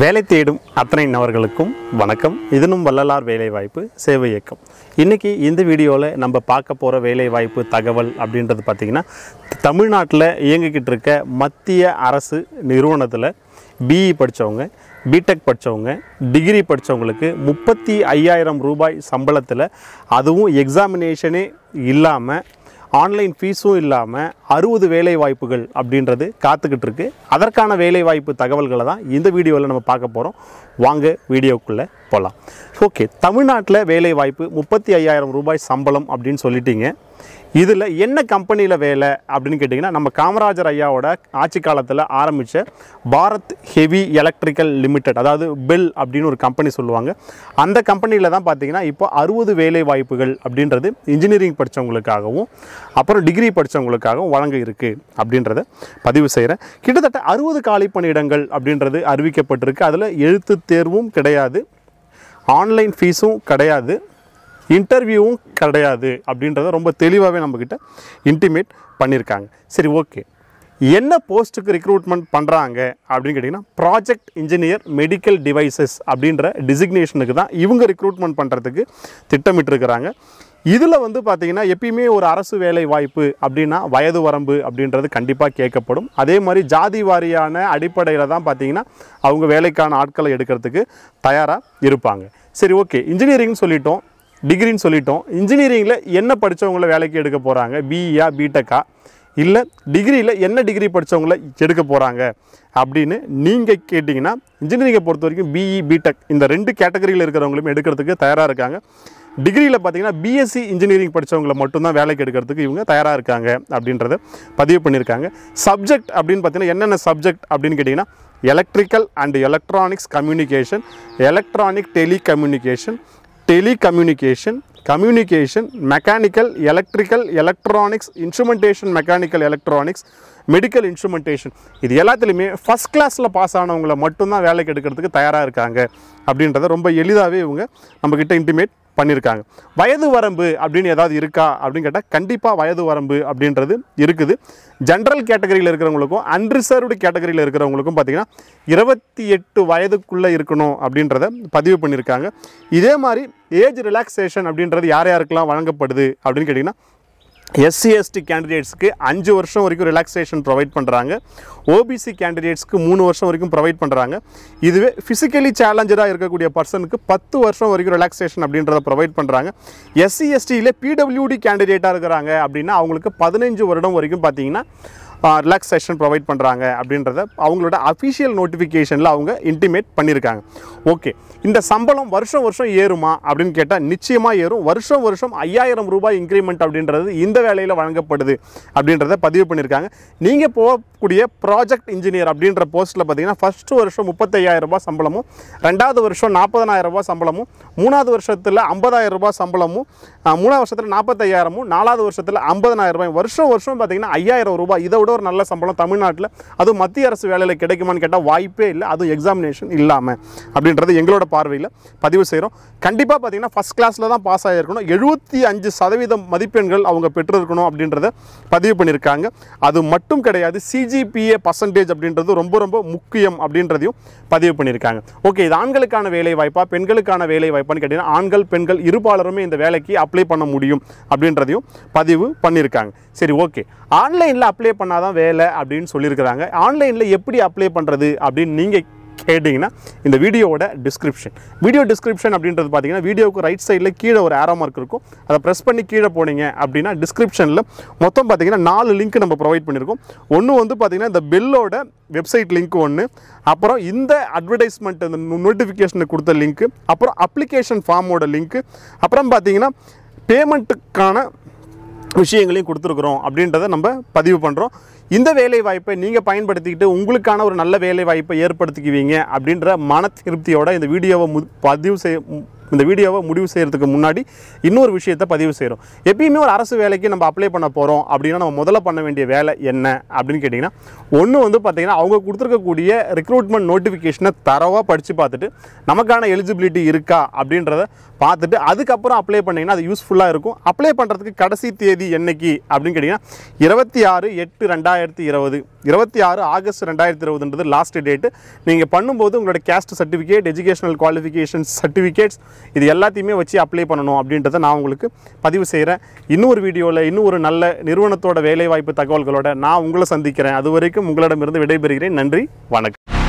வேலை தேடும் அத்தனை நபர்களுக்கும் வணக்கம் இதனும் வள்ளலார் வேலைவாய்ப்பு சேவை இயக்கம் இன்றைக்கி இந்த வீடியோவில் நம்ம பார்க்க போகிற வேலைவாய்ப்பு தகவல் அப்படின்றது பார்த்திங்கன்னா தமிழ்நாட்டில் இயங்கிக்கிட்டு இருக்க மத்திய அரசு நிறுவனத்தில் பிஇ e படித்தவங்க பிடெக் படித்தவங்க டிகிரி படித்தவங்களுக்கு முப்பத்தி ஐயாயிரம் ரூபாய் சம்பளத்தில் அதுவும் எக்ஸாமினேஷனே இல்லாமல் ஆன்லைன் ஃபீஸும் இல்லாமல் அறுபது வேலை வாய்ப்புகள் அப்படின்றது காத்துக்கிட்டு இருக்கு அதற்கான வேலை வாய்ப்பு தகவல்களை தான் இந்த வீடியோவில் நம்ம பார்க்க போகிறோம் வாங்க வீடியோக்குள்ளே போகலாம் ஓகே தமிழ்நாட்டில் வேலை வாய்ப்பு முப்பத்தி ஐயாயிரம் ரூபாய் சம்பளம் அப்படின்னு சொல்லிட்டீங்க இதில் என்ன கம்பெனியில் வேலை அப்படின்னு கேட்டிங்கன்னா நம்ம காமராஜர் ஐயாவோட ஆட்சி காலத்தில் ஆரம்பித்த பாரத் ஹெவி எலக்ட்ரிக்கல் லிமிடெட் அதாவது பெல் அப்படின்னு ஒரு கம்பெனி சொல்லுவாங்க அந்த கம்பெனியில் தான் பார்த்திங்கன்னா இப்போ அறுபது வேலை வாய்ப்புகள் அப்படின்றது இன்ஜினியரிங் படித்தவங்களுக்காகவும் அப்புறம் டிகிரி படித்தவங்களுக்காகவும் வழங்க இருக்குது அப்படின்றத பதிவு செய்கிறேன் கிட்டத்தட்ட அறுபது காலி பணியிடங்கள் அப்படின்றது அறிவிக்கப்பட்டிருக்கு அதில் எழுத்து தேர்வும் கிடையாது ஆன்லைன் ஃபீஸும் கிடையாது இன்டர்வியூவும் கிடையாது அப்படின்றத ரொம்ப தெளிவாகவே நம்மக்கிட்ட இன்டிமேட் பண்ணியிருக்காங்க சரி ஓகே என்ன போஸ்ட்டுக்கு ரிக்ரூட்மெண்ட் பண்ணுறாங்க அப்படின்னு கேட்டிங்கன்னா ப்ராஜெக்ட் இன்ஜினியர் மெடிக்கல் டிவைசஸ் அப்படின்ற டிசிக்னேஷனுக்கு தான் இவங்க ரிக்ரூட்மெண்ட் பண்ணுறதுக்கு திட்டமிட்டுருக்கிறாங்க இதில் வந்து பார்த்திங்கன்னா எப்பயுமே ஒரு அரசு வேலை வாய்ப்பு அப்படின்னா வயது வரம்பு அப்படின்றது கண்டிப்பாக கேட்கப்படும் அதே மாதிரி ஜாதி வாரியான அடிப்படையில் தான் பார்த்திங்கன்னா அவங்க வேலைக்கான ஆட்களை எடுக்கிறதுக்கு தயாராக இருப்பாங்க சரி ஓகே இன்ஜினியரிங்னு சொல்லிட்டோம் டிகிரின்னு சொல்லிட்டோம் இன்ஜினியரிங்கில் என்ன படித்தவங்கள வேலைக்கு எடுக்க போகிறாங்க பிஇயா பிடெக்கா இல்லை டிகிரியில் என்ன டிகிரி படித்தவங்கள எடுக்க போகிறாங்க அப்படின்னு நீங்கள் கேட்டிங்கன்னா இன்ஜினியரிங்கை பொறுத்த வரைக்கும் பிஇ பிடெக் இந்த ரெண்டு கேட்டகரியில் இருக்கிறவங்களும் எடுக்கிறதுக்கு தயாராக இருக்காங்க டிகிரியில் பார்த்தீங்கன்னா பிஎஸ்சி இன்ஜினியரிங் படித்தவங்களை மட்டும்தான் வேலைக்கு எடுக்கிறதுக்கு இவங்க தயாராக இருக்காங்க அப்படின்றத பதிவு பண்ணியிருக்காங்க சப்ஜெக்ட் அப்படின்னு பார்த்தீங்கன்னா என்னென்ன சப்ஜெக்ட் அப்படின்னு கேட்டிங்கன்னா electrical and electronics communication electronic telecommunication telecommunication, communication mechanical electrical electronics, instrumentation mechanical electronics, medical instrumentation இது எல்லாத்துலேயுமே ஃபஸ்ட் கிளாஸில் பாஸ் ஆனவங்களை மட்டும்தான் வேலைக்கு எடுக்கிறதுக்கு தயாராக இருக்காங்க அப்படின்றத ரொம்ப எளிதாகவே இவங்க நம்மக்கிட்ட இன்டிமேட் பண்ணியிருக்காங்க வயது வரம்பு அப்படின்னு ஏதாவது இருக்கா அப்படின்னு கேட்டால் கண்டிப்பாக வயது வரம்பு அப்படின்றது இருக்குது ஜென்ரல் கேட்டகரியில் இருக்கிறவங்களுக்கும் அன்ரிசர்வ்டு கேட்டகரியில் இருக்கிறவங்களுக்கும் பார்த்திங்கன்னா இருபத்தி எட்டு வயதுக்குள்ளே இருக்கணும் அப்படின்றத பதிவு பண்ணியிருக்காங்க இதே மாதிரி ஏஜ் ரிலாக்ஸேஷன் அப்படின்றது யார் யாருக்கெல்லாம் வழங்கப்படுது அப்படின்னு கேட்டிங்கன்னா எஸ்சி எஸ்டி கேண்டிடேட்ஸ்க்கு அஞ்சு வருஷம் வரைக்கும் ரிலாக்ஸேஷன் ப்ரொவைட் பண்ணுறாங்க ஓபிசி கேண்டிடேட்ஸ்க்கு மூணு வருஷம் வரைக்கும் ப்ரொவைட் பண்ணுறாங்க இதுவே ஃபிசிக்கலி சேலஞ்சராக இருக்கக்கூடிய பர்சனுக்கு பத்து வருஷம் வரைக்கும் ரிலாக்ஸேஷன் அப்படின்றத ப்ரொவைட் பண்ணுறாங்க எஸ்சி எஸ்டியில் பிடபிள்யூடி கேண்டிடேட்டாக இருக்கிறாங்க அப்படின்னா அவங்களுக்கு பதினஞ்சு வருடம் வரைக்கும் பார்த்தீங்கன்னா ரிலாக்ஸேஷன் ப்ரொவைட் பண்ணுறாங்க அப்படின்றத அவங்களோட அஃபிஷியல் நோட்டிஃபிகேஷனில் அவங்க இன்டிமேட் பண்ணியிருக்காங்க ஓகே இந்த சம்பளம் வருஷம் வருஷம் ஏறுமா அப்படின்னு கேட்டால் நிச்சயமாக ஏறும் வருஷம் வருஷம் ஐயாயிரம் ரூபாய் இன்க்ரிமெண்ட் அப்படின்றது இந்த வேலையில் வழங்கப்படுது அப்படின்றத பதிவு பண்ணியிருக்காங்க நீங்கள் போகக்கூடிய ப்ராஜெக்ட் இன்ஜினியர் அப்படின்ற போஸ்ட்டில் பார்த்தீங்கன்னா ஃபஸ்ட்டு வருஷம் முப்பத்தையாயிரம் ரூபாய் சம்பளமும் ரெண்டாவது வருஷம் நாற்பதனாயிரம் ரூபாய் சம்பளமும் மூணாவது வருஷத்தில் ஐம்பதாயிரம் ரூபாய் சம்பளமும் மூணாவது வருஷத்தில் நாற்பத்தையாயிரமும் நாலாவது வருஷத்தில் ஐம்பதனாயிரம் ரூபாய் வருஷம் வருஷம் பார்த்தீங்கன்னா ஐயாயிரம் ரூபாய் இதை விட விட ஒரு நல்ல சம்பளம் தமிழ்நாட்டில் அதுவும் மத்திய அரசு வேலையில் கிடைக்குமான்னு கேட்டால் வாய்ப்பே இல்லை அதுவும் எக்ஸாமினேஷன் இல்லாமல் அப்படின்றது எங்களோட பார்வையில் பதிவு செய்கிறோம் கண்டிப்பாக பார்த்தீங்கன்னா ஃபஸ்ட் கிளாஸில் தான் பாஸ் ஆகிருக்கணும் எழுபத்தி அஞ்சு சதவீதம் மதிப்பெண்கள் அவங்க பெற்றிருக்கணும் அப்படின்றத பதிவு பண்ணியிருக்காங்க அது மட்டும் கிடையாது சிஜிபிஏ பர்சன்டேஜ் அப்படின்றது ரொம்ப ரொம்ப முக்கியம் அப்படின்றதையும் பதிவு பண்ணியிருக்காங்க ஓகே இது ஆண்களுக்கான வேலை வாய்ப்பாக பெண்களுக்கான வேலை வாய்ப்பான்னு கேட்டிங்கன்னா ஆண்கள் பெண்கள் இருபாலருமே இந்த வேலைக்கு அப்ளை பண்ண முடியும் அப்படின்றதையும் பதிவு பண்ணியிருக்காங்க சரி ஓகே ஆன்லைனில் அப்ளை பண்ணாத தான் வேலை அப்படின்னு சொல்லியிருக்கிறாங்க ஆன்லைனில் எப்படி அப்ளை பண்ணுறது அப்படின்னு நீங்கள் கேட்டிங்கன்னா இந்த வீடியோவோட டிஸ்கிரிப்ஷன் வீடியோ டிஸ்கிரிப்ஷன் அப்படின்றது பார்த்தீங்கன்னா வீடியோவுக்கு ரைட் சைடில் கீழே ஒரு ஆரோ மார்க் இருக்கும் அதை ப்ரெஸ் பண்ணி கீழே போனீங்க அப்படின்னா டிஸ்கிரிப்ஷனில் மொத்தம் பார்த்தீங்கன்னா நாலு லிங்க் நம்ம ப்ரொவைட் பண்ணியிருக்கோம் ஒன்று வந்து பார்த்திங்கன்னா இந்த பெல்லோட வெப்சைட் லிங்க் ஒன்று அப்புறம் இந்த அட்வர்டைஸ்மெண்ட் இந்த நோட்டிஃபிகேஷனை கொடுத்த லிங்க்கு அப்புறம் அப்ளிகேஷன் ஃபார்மோட லிங்க்கு அப்புறம் பார்த்தீங்கன்னா பேமெண்ட்டுக்கான விஷயங்களையும் கொடுத்துருக்குறோம் அப்படின்றத நம்ம பதிவு பண்ணுறோம் இந்த வேலை வாய்ப்பை நீங்கள் பயன்படுத்திக்கிட்டு உங்களுக்கான ஒரு நல்ல வேலை வாய்ப்பை ஏற்படுத்திக்குவீங்க அப்படின்ற மன திருப்தியோட இந்த வீடியோவை மு பதிவு செய் இந்த வீடியோவை முடிவு செய்கிறதுக்கு முன்னாடி இன்னொரு விஷயத்தை பதிவு செய்கிறோம் எப்பயுமே ஒரு அரசு வேலைக்கு நம்ம அப்ளை பண்ண போகிறோம் அப்படின்னா நம்ம முதல்ல பண்ண வேண்டிய வேலை என்ன அப்படின்னு கேட்டிங்கன்னா ஒன்று வந்து பார்த்திங்கன்னா அவங்க கொடுத்துருக்கக்கூடிய ரிக்ரூட்மெண்ட் நோட்டிஃபிகேஷனை தரவாக படித்து பார்த்துட்டு நமக்கான எலிஜிபிலிட்டி இருக்கா அப்படின்றத பார்த்துட்டு அதுக்கப்புறம் அப்ளை பண்ணிங்கன்னா அது யூஸ்ஃபுல்லாக இருக்கும் அப்ளை பண்ணுறதுக்கு கடைசி தேதி என்னைக்கு அப்படின்னு கேட்டிங்கன்னா இருபத்தி ஆறு எட்டு ரெண்டாயிரத்தி இருபது இருபத்தி ஆறு ஆகஸ்ட் ரெண்டாயிரத்தி இருபதுன்றது லாஸ்ட் டேட்டு நீங்கள் பண்ணும்போது உங்களோட caste certificate educational qualification certificates இது எல்லாத்தையுமே வச்சு அப்ளை பண்ணணும் அப்படின்றத நான் உங்களுக்கு பதிவு செய்கிறேன் இன்னொரு வீடியோவில் இன்னும் ஒரு நல்ல நிறுவனத்தோட வேலைவாய்ப்பு தகவல்களோட நான் உங்களை சந்திக்கிறேன் அது வரைக்கும் உங்களிடமிருந்து விடைபெறுகிறேன் நன்றி வணக்கம்